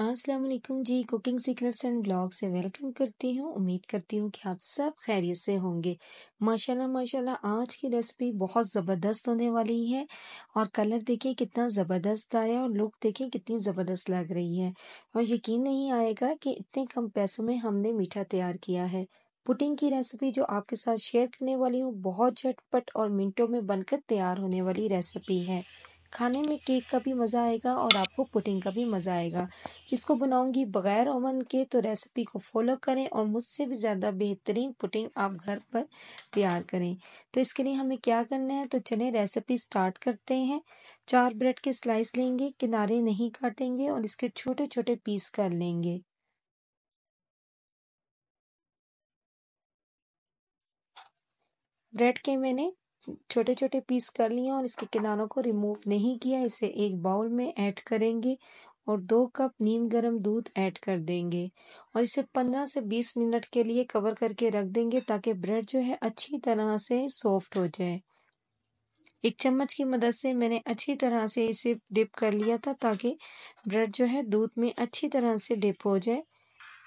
अस्सलाम जी cooking secrets and blog से वेलकम करती हूँ उम्मीद करती हूँ कि आप सब खैरियत से होंगे माशाल्लाह माशाल्लाह आज की रेसिपी बहुत ज़बरदस्त होने वाली है और कलर देखिए कितना ज़बरदस्त आया और लुक देखिए कितनी ज़बरदस्त लग रही है और यकीन नहीं आएगा कि इतने कम पैसों में हमने मीठा तैयार किया है पुटिंग की रेसिपी जो आपके साथ शेयर करने वाली हूँ बहुत झटपट और मिनटों में बनकर तैयार होने वाली रेसिपी है खाने में केक का भी मज़ा आएगा और आपको पुडिंग का भी मज़ा आएगा इसको बनाऊंगी बग़ैर ओवन के तो रेसिपी को फॉलो करें और मुझसे भी ज़्यादा बेहतरीन पुडिंग आप घर पर तैयार करें तो इसके लिए हमें क्या करना है तो चले रेसिपी स्टार्ट करते हैं चार ब्रेड के स्लाइस लेंगे किनारे नहीं काटेंगे और इसके छोटे छोटे पीस कर लेंगे ब्रेड के मैंने छोटे छोटे पीस कर लिए और इसके किनारों को रिमूव नहीं किया इसे एक बाउल में ऐड करेंगे और दो कप नीम गर्म दूध ऐड कर देंगे और इसे 15 से 20 मिनट के लिए कवर करके रख देंगे ताकि ब्रेड जो है अच्छी तरह से सॉफ्ट हो जाए एक चम्मच की मदद से मैंने अच्छी तरह से इसे डिप कर लिया था ताकि ब्रेड जो है दूध में अच्छी तरह से डिप हो जाए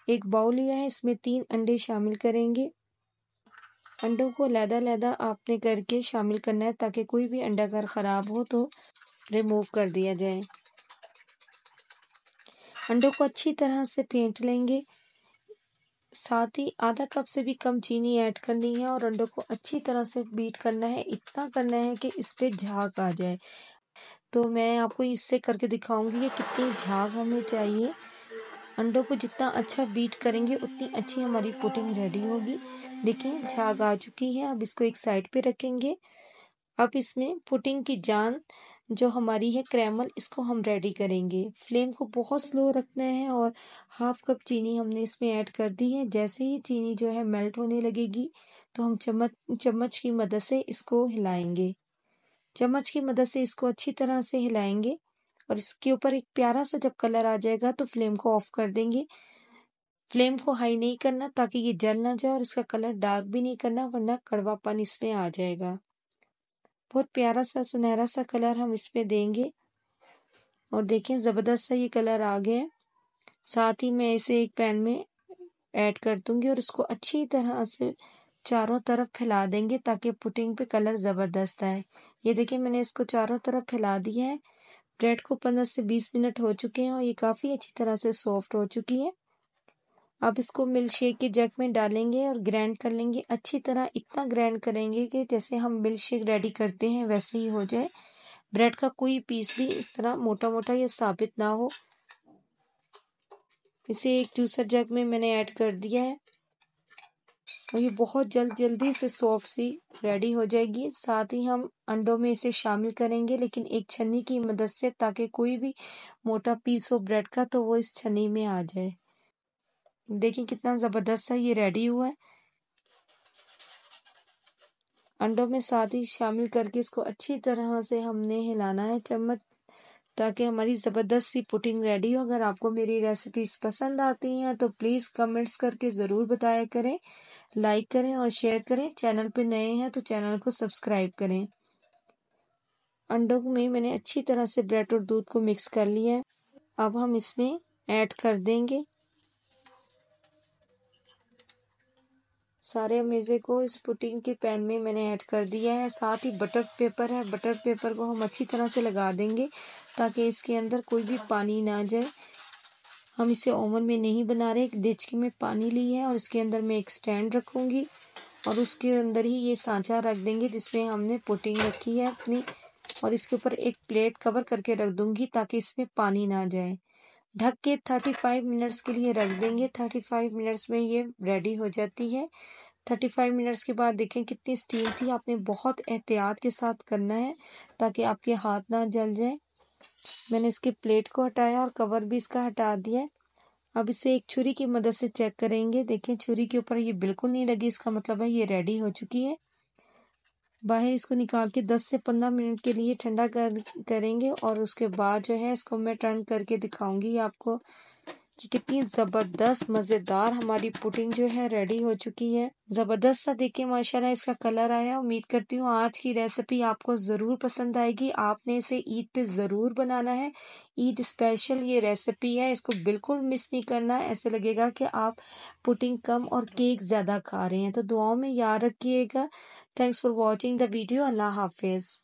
एक बाउल लिया है इसमें तीन अंडे शामिल करेंगे अंडों को लहदा लैदा आपने करके शामिल करना है ताकि कोई भी अंडा अगर ख़राब हो तो रिमूव कर दिया जाए अंडों को अच्छी तरह से फेंट लेंगे साथ ही आधा कप से भी कम चीनी ऐड करनी है और अंडों को अच्छी तरह से बीट करना है इतना करना है कि इस पर झाग आ जाए तो मैं आपको इससे करके दिखाऊंगी कि कितनी झाग हमें चाहिए अंडों को जितना अच्छा बीट करेंगे उतनी अच्छी हमारी पुटिंग रेडी होगी देखिए झाग आ चुकी है अब इसको एक साइड पे रखेंगे अब इसमें पुटिंग की जान जो हमारी है क्रैमल इसको हम रेडी करेंगे फ्लेम को बहुत स्लो रखना है और हाफ कप चीनी हमने इसमें ऐड कर दी है जैसे ही चीनी जो है मेल्ट होने लगेगी तो हम चम्मच चम्मच की मदद से इसको हिलाएंगे चम्मच की मदद से इसको अच्छी तरह से हिलाएंगे और इसके ऊपर एक प्यारा सा जब कलर आ जाएगा तो फ्लेम को ऑफ कर देंगे फ्लेम को हाई नहीं करना ताकि ये जल ना जाए और इसका कलर डार्क भी नहीं करना वरना कड़वापन इसमें आ जाएगा बहुत प्यारा सा सुनहरा सा कलर हम इसमें देंगे और देखें ज़बरदस्त सा ये कलर आ गया साथ ही मैं इसे एक पैन में ऐड कर दूंगी और इसको अच्छी तरह से चारों तरफ फैला देंगे ताकि पुटिंग पे कलर ज़बरदस्त आए ये देखिए मैंने इसको चारों तरफ फैला दिया है ब्रेड को पंद्रह से बीस मिनट हो चुके हैं और ये काफ़ी अच्छी तरह से सॉफ्ट हो चुकी है आप इसको मिल्क शेक के जग में डालेंगे और ग्राइंड कर लेंगे अच्छी तरह इतना ग्राइंड करेंगे कि जैसे हम मिल्क शेक रेडी करते हैं वैसे ही हो जाए ब्रेड का कोई पीस भी इस तरह मोटा मोटा या साबित ना हो इसे एक जूसर जग में मैंने ऐड कर दिया है ये बहुत जल्द जल्दी से सॉफ्ट सी रेडी हो जाएगी साथ ही हम अंडों में इसे शामिल करेंगे लेकिन एक छन्नी की मदद से ताकि कोई भी मोटा पीस हो ब्रेड का तो वो इस छन्नी में आ जाए देखिए कितना ज़बरदस्त है ये रेडी हुआ है अंडों में साथ ही शामिल करके इसको अच्छी तरह से हमने हिलाना है चम्मच ताकि हमारी ज़बरदस्त सी पुटिंग रेडी हो अगर आपको मेरी रेसिपीज़ पसंद आती हैं तो प्लीज़ कमेंट्स करके ज़रूर बताया करें लाइक करें और शेयर करें चैनल पे नए हैं तो चैनल को सब्सक्राइब करें अंडों में मैंने अच्छी तरह से ब्रेड और दूध को मिक्स कर लिया है अब हम इसमें ऐड कर देंगे सारे मेज़े को इस पुटिंग के पैन में मैंने ऐड कर दिया है साथ ही बटर पेपर है बटर पेपर को हम अच्छी तरह से लगा देंगे ताकि इसके अंदर कोई भी पानी ना जाए हम इसे ओवन में नहीं बना रहे एक डिचकी में पानी ली है और इसके अंदर मैं एक स्टैंड रखूँगी और उसके अंदर ही ये सांचा रख देंगे जिसमें हमने पुटिंग रखी है अपनी और इसके ऊपर एक प्लेट कवर करके रख दूंगी ताकि इसमें पानी ना जाए ढक के थर्टी फाइव मिनट्स के लिए रख देंगे थर्टी फाइव मिनट्स में ये रेडी हो जाती है थर्टी फाइव मिनट्स के बाद देखें कितनी स्टीम थी आपने बहुत एहतियात के साथ करना है ताकि आपके हाथ ना जल जाए मैंने इसके प्लेट को हटाया और कवर भी इसका हटा दिया अब इसे एक छुरी की मदद से चेक करेंगे देखें छुरी के ऊपर ये बिल्कुल नहीं लगी इसका मतलब है ये रेडी हो चुकी है बाहर इसको निकाल के 10 से 15 मिनट के लिए ठंडा कर करेंगे और उसके बाद जो है इसको मैं टर्न करके दिखाऊंगी आपको कि कितनी ज़बरदस्त मज़ेदार हमारी पुटिंग जो है रेडी हो चुकी है ज़बरदस्त सा देखिए माशाल्लाह इसका कलर आया उम्मीद करती हूँ आज की रेसिपी आपको ज़रूर पसंद आएगी आपने इसे ईद पे ज़रूर बनाना है ईद स्पेशल ये रेसिपी है इसको बिल्कुल मिस नहीं करना ऐसे लगेगा कि आप पुटिंग कम और केक ज़्यादा खा रहे हैं तो दुआओं में याद रखिएगा thanks for watching the video अल्लाह हाफिज़